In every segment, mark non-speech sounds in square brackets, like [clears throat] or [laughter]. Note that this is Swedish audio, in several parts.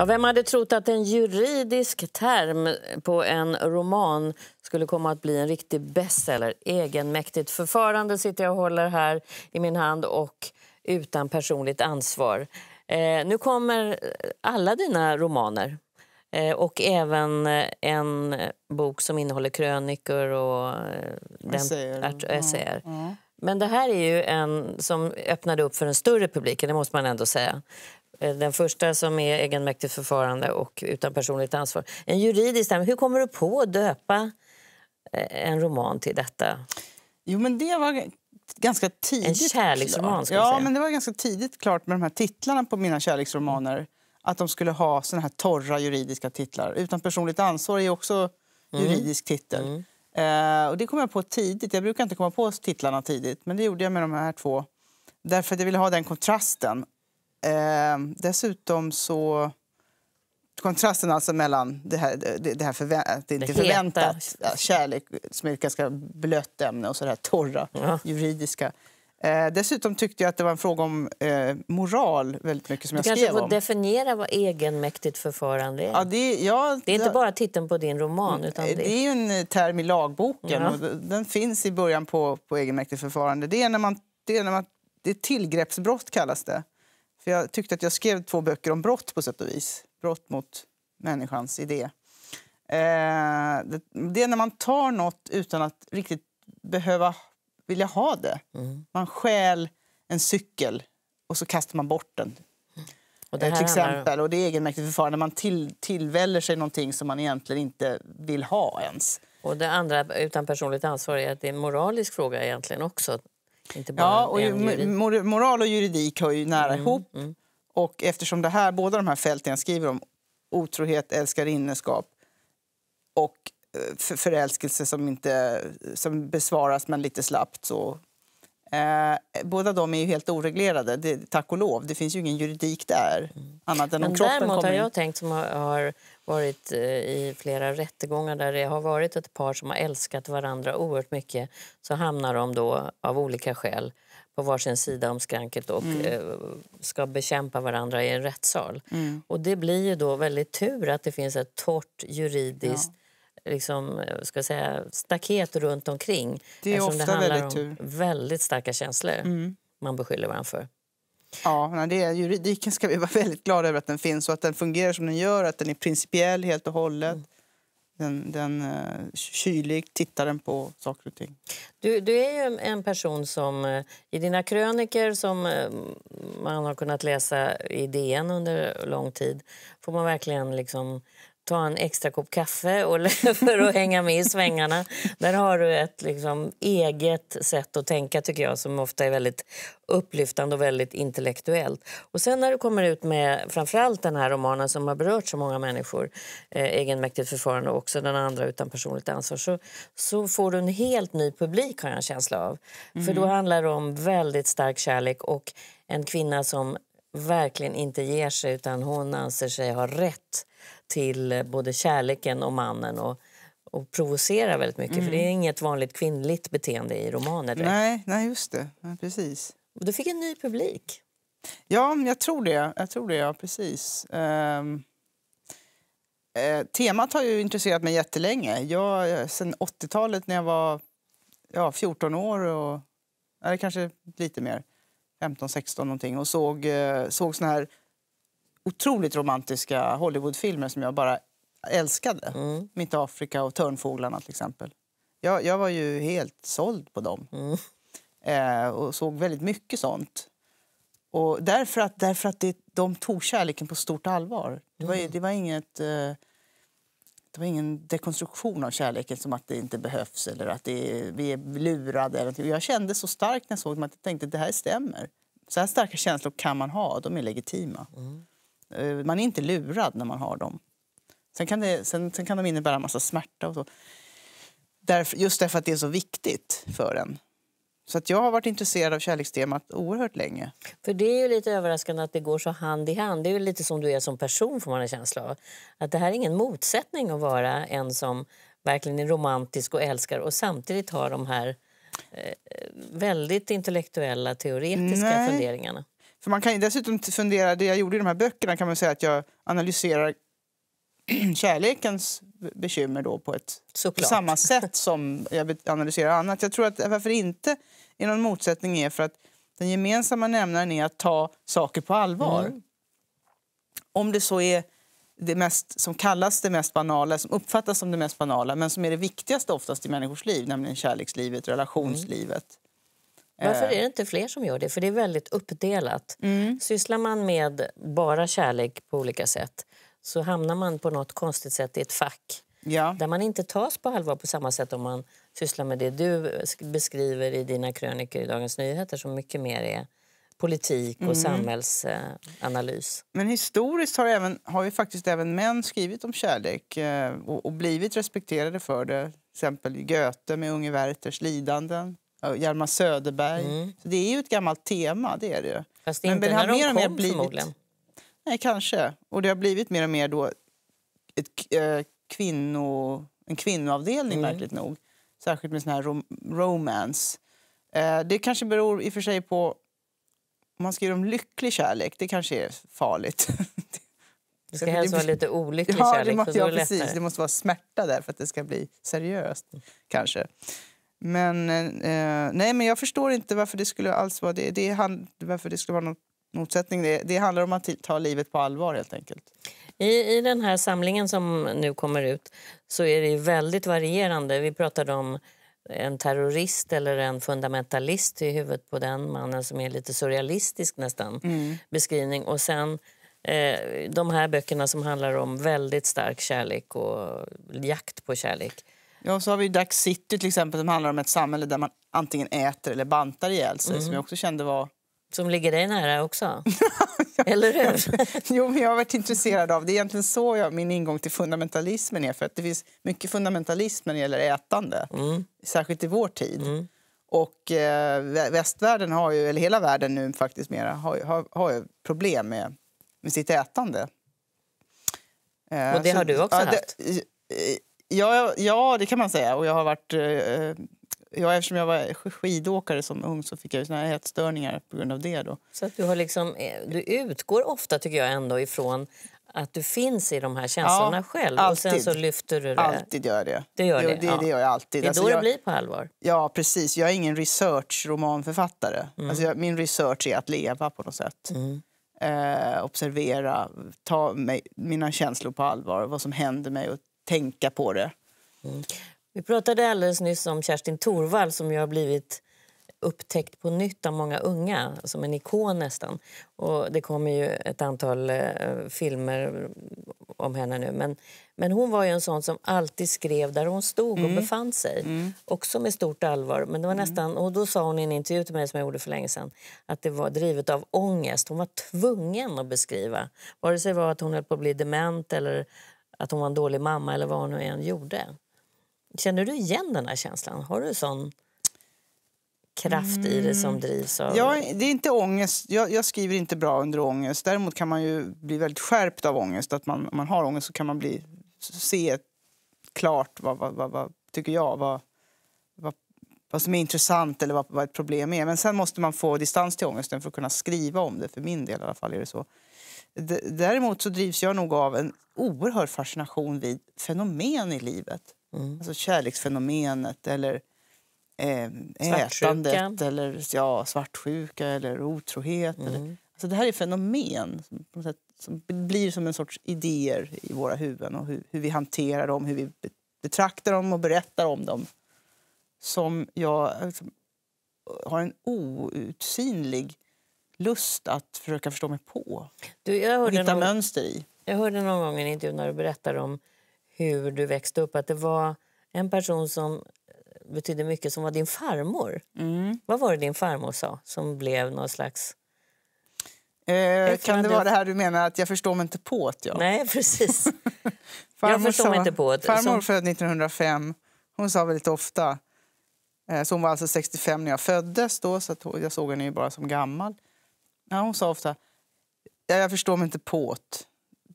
Ja, vem hade trott att en juridisk term på en roman skulle komma att bli en riktig bestseller? Egenmäktigt förfarande sitter jag och håller här i min hand och utan personligt ansvar. Eh, nu kommer alla dina romaner eh, och även eh, en bok som innehåller krönikor och eh, essäer. Mm, mm. Men det här är ju en som öppnade upp för en större publik, det måste man ändå säga. Eh, den första som är egenmäktigt förfarande och utan personligt ansvar. En juridisk term. Hur kommer du på att döpa eh, en roman till detta? Jo, men det var ganska tidigt. En kärleksroman, ska ja, säga. men det var ganska tidigt klart med de här titlarna på mina kärleksromaner att de skulle ha såna här torra juridiska titlar. Utan personligt ansvar är också mm. juridisk titel. Mm. Eh, och det kom jag på tidigt. Jag brukar inte komma på titlarna tidigt, men det gjorde jag med de här två. Därför att jag ville ha den kontrasten Eh, dessutom så... Kontrasten alltså mellan det här, det, det här förvä det inte det förväntat, ja, kärlek som är ett ganska blött ämne och så det här torra ja. juridiska. Eh, dessutom tyckte jag att det var en fråga om eh, moral. väldigt mycket som du jag kanske skrev får om. definiera vad egenmäktigt förfarande är. Ja, det, ja, det är inte bara titeln på din roman. Mm, utan eh, det, det är en eh, term i lagboken. Ja. den finns i början på, på egenmäktigt förfarande. Det är när man, det är när man det är tillgreppsbrott kallas det. För jag tyckte att jag skrev två böcker om brott på sätt och vis. Brott mot människans idé. Eh, det, är när man tar nåt utan att riktigt behöva vilja ha det. Mm. Man stjäl en cykel och så kastar man bort den. Och det eh, till exempel. Är... Och det är egenmäktigt förfarande. Man till, tillväller sig någonting som man egentligen inte vill ha ens. Och det andra, utan personligt ansvar, är att det är en moralisk fråga egentligen också. Inte bara ja, och ju, moral och juridik hör ju nära mm. ihop. Mm. Och eftersom det här, båda de här fälten jag skriver om, otrohet, älskarinneskap och eh, för, förälskelse som, inte, som besvaras men lite slappt så Eh, båda de är ju helt oreglerade, det, tack och lov. Det finns ju ingen juridik där. Mm. Annat än Men kroppen däremot har jag tänkt, som har, har varit eh, i flera rättegångar där det har varit ett par som har älskat varandra oerhört mycket. Så hamnar de då av olika skäl på varsin sida om skranket och mm. Eh, ska bekämpa varandra i en rättssal. Mm. Och det blir ju då väldigt tur att det finns ett torrt juridiskt ja liksom, eh, ska säga, staket runt omkring. Det är ofta det handlar väldigt tur. om väldigt starka känslor mm. man beskyller varandra för. Ja, det juridiken ska vi vara [laughs] väldigt glada över att den finns och att den fungerar som den gör, att den är principiell helt och hållet. Mm. Den, den uh, kylig, tittaren på saker och ting. Du, du är ju en person som eh, i dina kröniker som eh, man har kunnat läsa i DN under lång tid får man verkligen liksom ta en extra kopp kaffe och [laughs] för att hänga med i svängarna. Där har du ett liksom, eget sätt att tänka tycker jag som ofta är väldigt upplyftande och väldigt intellektuellt. Och sen när du kommer ut med framförallt den här romanen som har berört så många människor, eh, Egenmäktigt förfarande och också den andra Utan personligt ansvar, så, så får du en helt ny publik har jag en känsla av. Mm. För då mm. handlar det om väldigt stark kärlek och en kvinna som verkligen inte ger sig utan hon anser sig ha rätt till eh, både kärleken och mannen och, och provocerar väldigt mycket. Mm. För Det är inget vanligt kvinnligt beteende i romaner. Nej, nej, just det. Ja, precis. Och du fick en ny publik. Ja, jag tror det. Jag tror det, ja, precis. Um... Eh, temat har ju intresserat mig jättelänge. Jag, eh, sen 80-talet när jag var ja, 14 år, och, eller kanske lite mer, 15-16 någonting och såg, eh, såg såna här otroligt romantiska Hollywoodfilmer som jag bara älskade. Mm. Mitt Afrika och Törnfåglarna till exempel. Jag, jag var ju helt såld på dem. Mm. Eh, och såg väldigt mycket sånt. Och därför att, därför att det, de tog kärleken på stort allvar. Det var, mm. det var inget... Eh, det var ingen dekonstruktion av kärleken som att det inte behövs eller att är, vi är lurade. Eller jag kände så starkt när jag såg dem att jag tänkte det här stämmer. Så här starka känslor kan man ha, de är legitima. Mm. Eh, man är inte lurad när man har dem. Sen kan, det, sen, sen kan de innebära en massa smärta och så. Därför, just därför att det är så viktigt för en. Så att jag har varit intresserad av kärlekstemat oerhört länge. För Det är ju lite överraskande att det går så hand i hand. Det är ju lite som du är som person får man en känsla av. Att det här är ingen motsättning att vara en som verkligen är romantisk och älskar och samtidigt har de här eh, väldigt intellektuella, teoretiska Nej. funderingarna. För man kan dessutom fundera, det jag gjorde i de här böckerna kan man säga att jag analyserar [clears throat] kärlekens bekymmer då på ett på samma [laughs] sätt som jag analyserar annat. Jag tror att varför inte är någon motsättning är för att den gemensamma nämnaren är att ta saker på allvar. Mm. Om det så är det mest, som kallas det mest banala, som uppfattas som det mest banala men som är det viktigaste oftast i människors liv, nämligen kärlekslivet, mm. relationslivet. Mm. Varför eh. är det inte fler som gör det? För det är väldigt uppdelat. Mm. Sysslar man med bara kärlek på olika sätt så hamnar man på något konstigt sätt i ett fack ja. där man inte tas på allvar på samma sätt om man sysslar med det du beskriver i dina krönikor i Dagens Nyheter som mycket mer är politik och mm. samhällsanalys. Men historiskt har, även, har ju faktiskt även män skrivit om kärlek eh, och, och blivit respekterade för det. Till exempel Goethe med Unge Werthers lidanden. Hjalmar Söderberg. Mm. Så det är ju ett gammalt tema. det är det ju. Fast Men inte när de kom, mer blivit... förmodligen. Nej, kanske. Och det har blivit mer och mer då ett, äh, kvinno, en kvinnoavdelning, mm. märkligt nog. Särskilt med sån här rom romance. Eh, det kanske beror i och för sig på om man skriver om lycklig kärlek. Det kanske är farligt. Det [laughs] ska helst vara lite olycklig ja, kärlek. Det måste, ja, precis. Det måste vara smärta där för att det ska bli seriöst. Mm. kanske. Men, eh, nej, men jag förstår inte varför det skulle alls vara det, det hand, varför det skulle vara någon motsättning. Det, det handlar om att ta livet på allvar helt enkelt. I, I den här samlingen som nu kommer ut så är det väldigt varierande. Vi pratade om en terrorist eller en fundamentalist i huvudet på den mannen som är lite surrealistisk nästan mm. beskrivning. Och sen eh, de här böckerna som handlar om väldigt stark kärlek och jakt på kärlek. Ja, så har vi Dark City till exempel som handlar om ett samhälle där man antingen äter eller bantar ihjäl sig mm. som jag också kände var... Som ligger dig nära också. [laughs] eller hur? jo, men jag har varit intresserad av det. är egentligen så jag, min ingång till fundamentalismen är. För att det finns mycket fundamentalism när det gäller ätande. Mm. Särskilt i vår tid. Mm. Och eh, västvärlden har ju, eller hela världen nu faktiskt mera, har, har, har problem med, med sitt ätande. Eh, och det så, har du också ja, haft? Det, Ja, ja, det kan man säga. Och jag har varit... Eh, ja, eftersom jag var skidåkare som ung så fick jag såna här ätstörningar på grund av det. Då. Så att du, har liksom, eh, du utgår ofta, tycker jag, ändå ifrån att du finns i de här känslorna ja, själv. Alltid. Och sen så lyfter du det. Alltid gör jag det. Det gör, det, det, ja. det gör jag alltid. Det är då alltså det blir på allvar. Ja, precis. Jag är ingen research-romanförfattare. Mm. Alltså jag, min research är att leva på något sätt. Mm. Eh, observera, ta mig, mina känslor på allvar, vad som händer mig och tänka på det. Mm. Vi pratade alldeles nyss om Kerstin Thorvall som ju har blivit upptäckt på nytt av många unga, som en ikon nästan. Och det kommer ju ett antal eh, filmer om henne nu. Men, men hon var ju en sån som alltid skrev där hon stod mm. och befann sig. Mm. Också med stort allvar. Men det var mm. nästan, och då sa hon i en intervju till mig som jag gjorde för länge sedan att det var drivet av ångest. Hon var tvungen att beskriva. Vare sig var att hon höll på att bli dement eller att hon var en dålig mamma eller vad hon nu än gjorde. Känner du igen den här känslan? Har du sån kraft i det som mm. drivs av... Ja, det är inte ångest. Jag, jag, skriver inte bra under ångest. Däremot kan man ju bli väldigt skärpt av ångest. Att man, om man har ångest så kan man bli, se klart vad, vad, vad, vad tycker jag, vad, vad, vad som är intressant eller vad, vad ett problem är. Men sen måste man få distans till ångesten för att kunna skriva om det. För min del i alla fall är det så däremot så drivs jag nog av en oerhörd fascination vid fenomen i livet. Mm. Alltså kärleksfenomenet eller eh, ätandet eller ja, svartsjuka eller otrohet. Mm. Eller, alltså det här är fenomen som, sätt, som, blir som en sorts idéer i våra huvuden och hur, hur vi hanterar dem, hur vi betraktar dem och berättar om dem. Som jag alltså, har en outsinlig lust att försöka förstå mig på. Du, jag hörde hitta någon, mönster i. Jag hörde någon gång en intervju när du berättade om hur du växte upp att det var en person som betydde mycket som var din farmor. Mm. Vad var det din farmor sa som blev någon slags... Eh, kan det vara det här du menar, att jag förstår mig inte på det? Ja. Nej, [laughs] precis. [laughs] jag förstår mig inte på det. Farmor som... född 1905. Hon sa väldigt ofta... Eh, så hon var alltså 65 när jag föddes, då, så jag såg henne ju bara som gammal. Ja, hon sa ofta ja, jag förstår mig inte på Det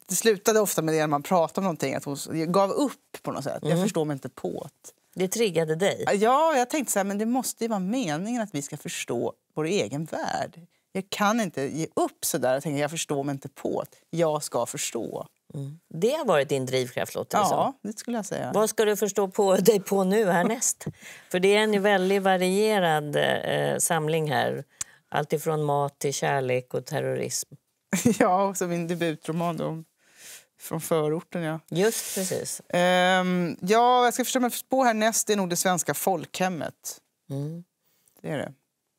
Det slutade ofta med det när man pratade om någonting, att hon gav upp på något sätt. Mm. Jag förstår mig inte på't. Det triggade dig? Ja, jag tänkte så här, men det måste ju vara meningen att vi ska förstå vår egen värld. Jag kan inte ge upp så där. Jag, tänker, jag förstår mig inte på't. Jag ska förstå. Mm. Det har varit din drivkraft, låter det Ja, det skulle jag säga. Vad ska du förstå på dig på nu härnäst? För det är en väldigt varierad eh, samling här. Allt ifrån mat till kärlek och terrorism. [laughs] ja, och så min debutroman då, från förorten. Ja. Just precis. Um, ja, jag ska försöka mig här. Näst är nog det svenska folkhemmet. Mm. Det är det,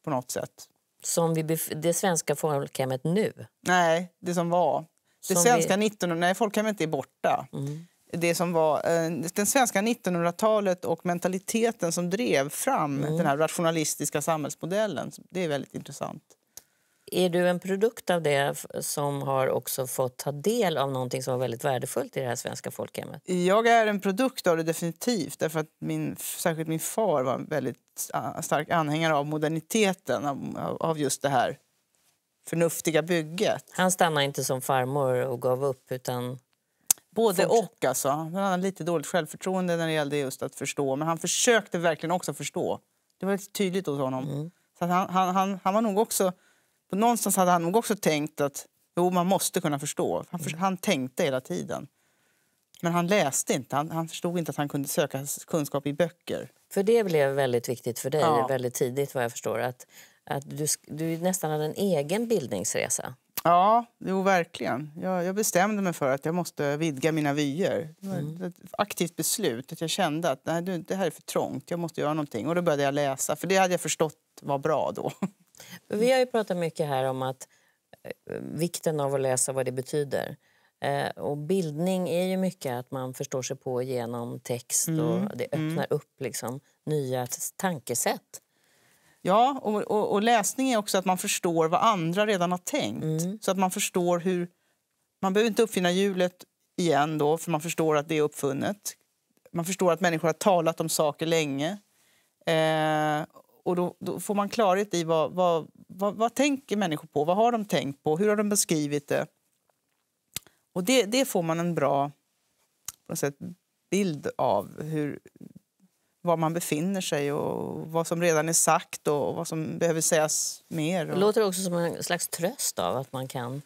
på något sätt. Som vi det svenska folkhemmet nu? Nej, det som var. Det som svenska vi... 19... Nej, folkhemmet är borta. Mm det som var eh, den svenska 1900-talet och mentaliteten som drev fram mm. den här rationalistiska samhällsmodellen. Det är väldigt intressant. Är du en produkt av det som har också fått ta del av någonting som var väldigt värdefullt i det här svenska folkhemmet? Jag är en produkt av det definitivt. Därför att min, särskilt min far var en väldigt stark anhängare av moderniteten, av, av just det här förnuftiga bygget. Han stannade inte som farmor och gav upp utan Både och. Alltså. Han hade lite dåligt självförtroende när det gällde just att förstå. Men han försökte verkligen också förstå. Det var lite tydligt hos honom. Mm. Så han, han, han, han, var nog också... På någonstans hade han nog också tänkt att jo, man måste kunna förstå. Han, mm. han tänkte hela tiden. Men han läste inte. Han, han förstod inte att han kunde söka kunskap i böcker. För Det blev väldigt viktigt för dig ja. väldigt tidigt, vad jag förstår. Att, att du, du nästan hade en egen bildningsresa. Ja, jo, verkligen. Jag, jag, bestämde mig för att jag måste vidga mina vyer. Det var mm. ett aktivt beslut. Att jag kände att nej, det här är för trångt, jag måste göra någonting. Och då började jag läsa, för det hade jag förstått var bra då. [laughs] Vi har ju pratat mycket här om att eh, vikten av att läsa vad det betyder. Eh, och bildning är ju mycket att man förstår sig på genom text mm. och det mm. öppnar mm. upp liksom, nya tankesätt. Ja, och, och, och, läsning är också att man förstår vad andra redan har tänkt. Mm. Så att man förstår hur... Man behöver inte uppfinna hjulet igen då, för man förstår att det är uppfunnet. Man förstår att människor har talat om saker länge. Eh, och då, då, får man klarhet i vad, vad, vad, vad, tänker människor på? Vad har de tänkt på? Hur har de beskrivit det? Och det, det får man en bra på något sätt, bild av hur, var man befinner sig och vad som redan är sagt och vad som behöver sägas mer. Det låter också som en slags tröst av att man kan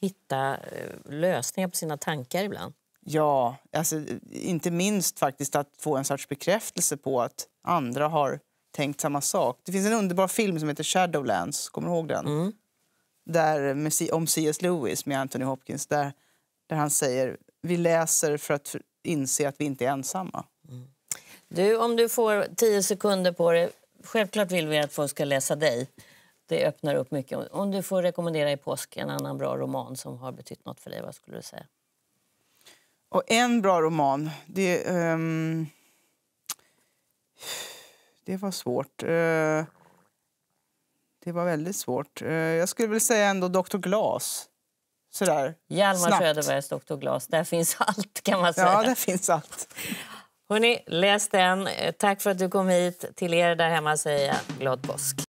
hitta eh, lösningar på sina tankar ibland. Ja, alltså, inte minst faktiskt att få en sorts bekräftelse på att andra har tänkt samma sak. Det finns en underbar film som heter Shadowlands, kommer du ihåg den? Mm. Där, om C.S. Lewis med Anthony Hopkins, där, där han säger vi läser för att inse att vi inte är ensamma. Mm. Du, om du får tio sekunder på dig. Självklart vill vi att folk ska läsa dig. Det öppnar upp mycket. Om du får rekommendera i påsk en annan bra roman som har betytt något för dig, vad skulle du säga? Och en bra roman, det... Um... Det var svårt. Eh, det var väldigt svårt. Eh, jag skulle väl säga ändå Dr. Glas. Sådär, Hjalmar Söderbergs Dr. Glas. Där finns [laughs] allt, kan man säga. Ja, där finns allt. Hörni, läs den. Eh, tack för att du kom hit. Till er där hemma säger jag glad påsk.